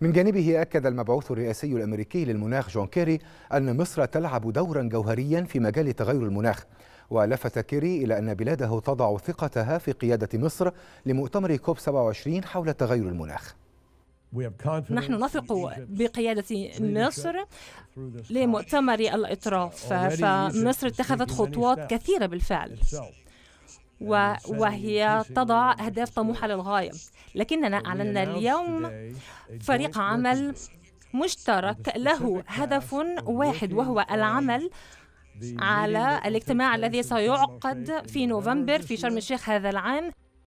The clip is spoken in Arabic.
من جانبه أكد المبعوث الرئاسي الأمريكي للمناخ جون كيري أن مصر تلعب دورا جوهريا في مجال تغير المناخ ولفت كيري إلى أن بلاده تضع ثقتها في قيادة مصر لمؤتمر كوب 27 حول تغير المناخ نحن نثق بقيادة مصر لمؤتمر الإطراف فمصر اتخذت خطوات كثيرة بالفعل وهي تضع أهداف طموحة للغاية لكننا أعلنا اليوم فريق عمل مشترك له هدف واحد وهو العمل على الاجتماع الذي سيعقد في نوفمبر في شرم الشيخ هذا العام